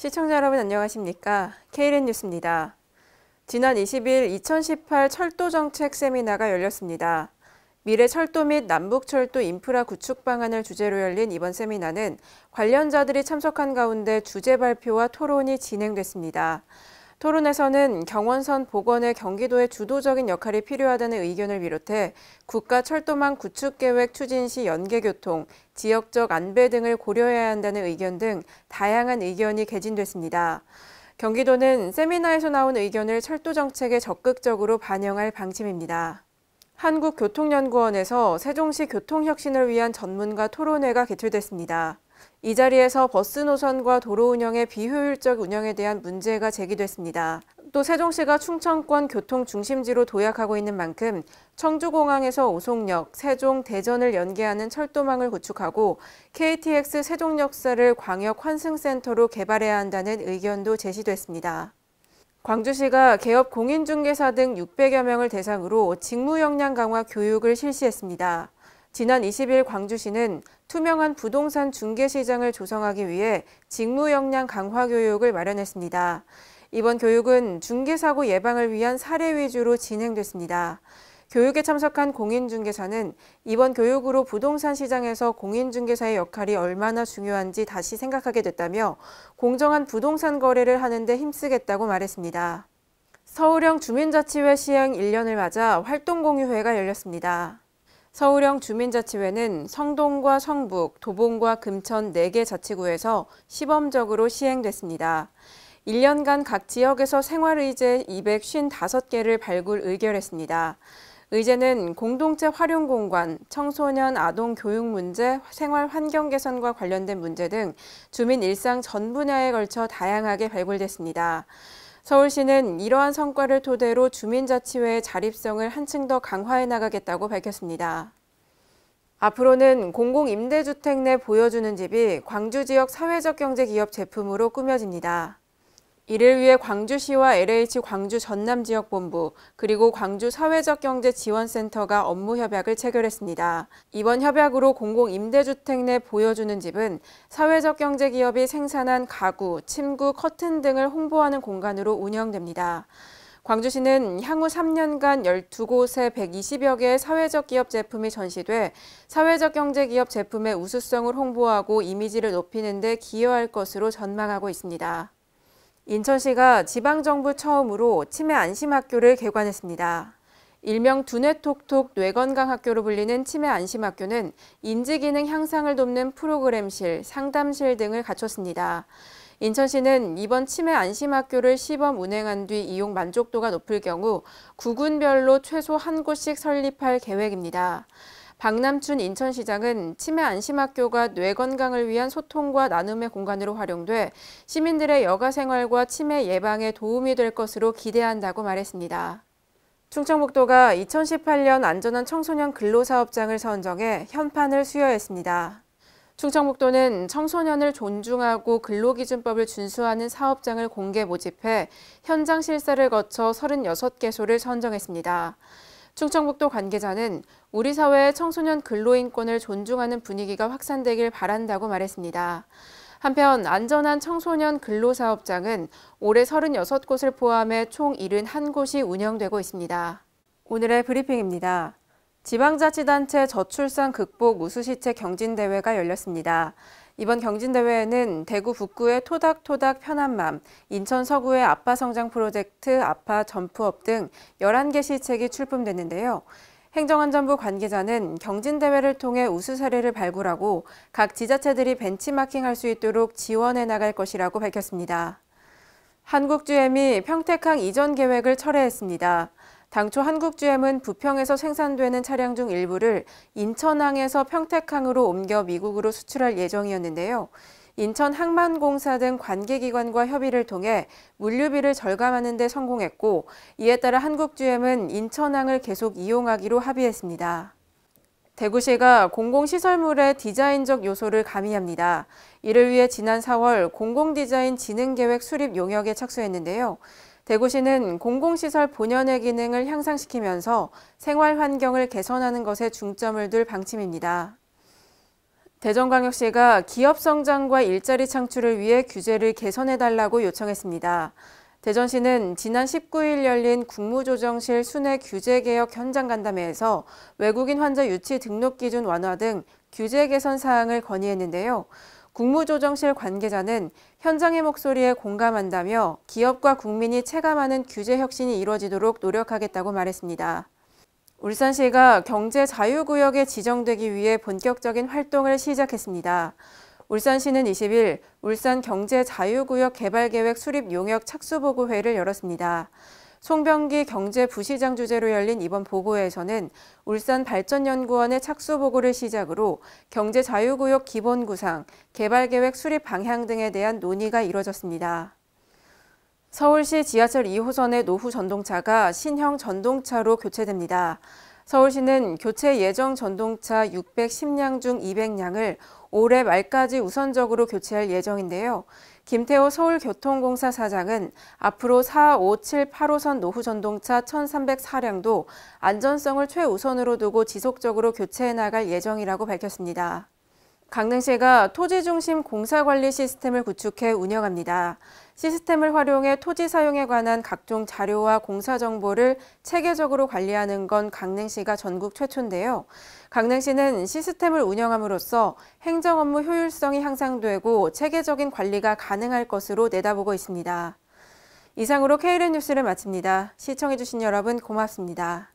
시청자 여러분 안녕하십니까? KLN 뉴스입니다. 지난 20일 2018 철도 정책 세미나가 열렸습니다. 미래 철도 및 남북철도 인프라 구축 방안을 주제로 열린 이번 세미나는 관련자들이 참석한 가운데 주제 발표와 토론이 진행됐습니다. 토론에서는 경원선 복원에 경기도의 주도적인 역할이 필요하다는 의견을 비롯해 국가 철도망 구축 계획 추진 시 연계교통, 지역적 안배 등을 고려해야 한다는 의견 등 다양한 의견이 개진됐습니다. 경기도는 세미나에서 나온 의견을 철도 정책에 적극적으로 반영할 방침입니다. 한국교통연구원에서 세종시 교통혁신을 위한 전문가 토론회가 개최됐습니다. 이 자리에서 버스 노선과 도로 운영의 비효율적 운영에 대한 문제가 제기됐습니다. 또 세종시가 충청권 교통 중심지로 도약하고 있는 만큼 청주공항에서 오송역, 세종, 대전을 연계하는 철도망을 구축하고 KTX 세종역사를 광역 환승센터로 개발해야 한다는 의견도 제시됐습니다. 광주시가 개업 공인중개사 등 600여 명을 대상으로 직무 역량 강화 교육을 실시했습니다. 지난 20일 광주시는 투명한 부동산 중개 시장을 조성하기 위해 직무 역량 강화 교육을 마련했습니다. 이번 교육은 중개사고 예방을 위한 사례 위주로 진행됐습니다. 교육에 참석한 공인중개사는 이번 교육으로 부동산 시장에서 공인중개사의 역할이 얼마나 중요한지 다시 생각하게 됐다며 공정한 부동산 거래를 하는데 힘쓰겠다고 말했습니다. 서울형 주민자치회 시행 1년을 맞아 활동공유회가 열렸습니다. 서울형 주민자치회는 성동과 성북, 도봉과 금천 4개 자치구에서 시범적으로 시행됐습니다. 1년간 각 지역에서 생활의제 255개를 발굴 의결했습니다. 의제는 공동체 활용 공간, 청소년 아동 교육 문제, 생활 환경 개선과 관련된 문제 등 주민 일상 전 분야에 걸쳐 다양하게 발굴됐습니다. 서울시는 이러한 성과를 토대로 주민자치회의 자립성을 한층 더 강화해 나가겠다고 밝혔습니다. 앞으로는 공공임대주택 내 보여주는 집이 광주 지역 사회적 경제 기업 제품으로 꾸며집니다. 이를 위해 광주시와 LH 광주 전남 지역본부 그리고 광주 사회적 경제 지원센터가 업무 협약을 체결했습니다. 이번 협약으로 공공 임대주택 내 보여주는 집은 사회적 경제 기업이 생산한 가구, 침구, 커튼 등을 홍보하는 공간으로 운영됩니다. 광주시는 향후 3년간 12곳에 120여 개의 사회적 기업 제품이 전시돼 사회적 경제 기업 제품의 우수성을 홍보하고 이미지를 높이는 데 기여할 것으로 전망하고 있습니다. 인천시가 지방정부 처음으로 치매 안심학교를 개관했습니다. 일명 두뇌톡톡 뇌건강학교로 불리는 치매 안심학교는 인지기능 향상을 돕는 프로그램실, 상담실 등을 갖췄습니다. 인천시는 이번 치매 안심학교를 시범 운행한 뒤 이용 만족도가 높을 경우 구군별로 최소 한 곳씩 설립할 계획입니다. 박남춘 인천시장은 치매 안심학교가 뇌 건강을 위한 소통과 나눔의 공간으로 활용돼 시민들의 여가 생활과 치매 예방에 도움이 될 것으로 기대한다고 말했습니다. 충청북도가 2018년 안전한 청소년 근로사업장을 선정해 현판을 수여했습니다. 충청북도는 청소년을 존중하고 근로기준법을 준수하는 사업장을 공개 모집해 현장 실사를 거쳐 36개소를 선정했습니다. 충청북도 관계자는 우리 사회의 청소년 근로인권을 존중하는 분위기가 확산되길 바란다고 말했습니다. 한편 안전한 청소년 근로사업장은 올해 36곳을 포함해 총 71곳이 운영되고 있습니다. 오늘의 브리핑입니다. 지방자치단체 저출산 극복 우수시체 경진대회가 열렸습니다. 이번 경진대회에는 대구 북구의 토닥토닥 편한맘, 인천 서구의 아빠 성장 프로젝트 아빠 점프업 등 11개 시책이 출품됐는데요. 행정안전부 관계자는 경진대회를 통해 우수 사례를 발굴하고 각 지자체들이 벤치마킹할 수 있도록 지원해 나갈 것이라고 밝혔습니다. 한국주엠이 평택항 이전 계획을 철회했습니다. 당초 한국GM은 부평에서 생산되는 차량 중 일부를 인천항에서 평택항으로 옮겨 미국으로 수출할 예정이었는데요. 인천항만공사 등 관계기관과 협의를 통해 물류비를 절감하는 데 성공했고 이에 따라 한국GM은 인천항을 계속 이용하기로 합의했습니다. 대구시가 공공시설물의 디자인적 요소를 가미합니다. 이를 위해 지난 4월 공공디자인 진흥계획 수립 용역에 착수했는데요. 대구시는 공공시설 본연의 기능을 향상시키면서 생활 환경을 개선하는 것에 중점을 둘 방침입니다. 대전광역시가 기업 성장과 일자리 창출을 위해 규제를 개선해달라고 요청했습니다. 대전시는 지난 19일 열린 국무조정실 순회 규제개혁 현장 간담회에서 외국인 환자 유치 등록 기준 완화 등 규제 개선 사항을 건의했는데요. 국무조정실 관계자는 현장의 목소리에 공감한다며 기업과 국민이 체감하는 규제 혁신이 이뤄지도록 노력하겠다고 말했습니다. 울산시가 경제 자유구역에 지정되기 위해 본격적인 활동을 시작했습니다. 울산시는 20일 울산 경제 자유구역 개발계획 수립 용역 착수보고회를 열었습니다. 송병기 경제부시장 주제로 열린 이번 보고회에서는 울산 발전연구원의 착수 보고를 시작으로 경제 자유구역 기본 구상, 개발 계획 수립 방향 등에 대한 논의가 이뤄졌습니다. 서울시 지하철 2호선의 노후 전동차가 신형 전동차로 교체됩니다. 서울시는 교체 예정 전동차 610량 중 200량을 올해 말까지 우선적으로 교체할 예정인데요. 김태호 서울교통공사 사장은 앞으로 4, 5, 7, 8호선 노후 전동차 1,304량도 안전성을 최우선으로 두고 지속적으로 교체해 나갈 예정이라고 밝혔습니다. 강릉시가 토지 중심 공사 관리 시스템을 구축해 운영합니다. 시스템을 활용해 토지 사용에 관한 각종 자료와 공사 정보를 체계적으로 관리하는 건 강릉시가 전국 최초인데요. 강릉시는 시스템을 운영함으로써 행정 업무 효율성이 향상되고 체계적인 관리가 가능할 것으로 내다보고 있습니다. 이상으로 KLN 뉴스를 마칩니다. 시청해주신 여러분 고맙습니다.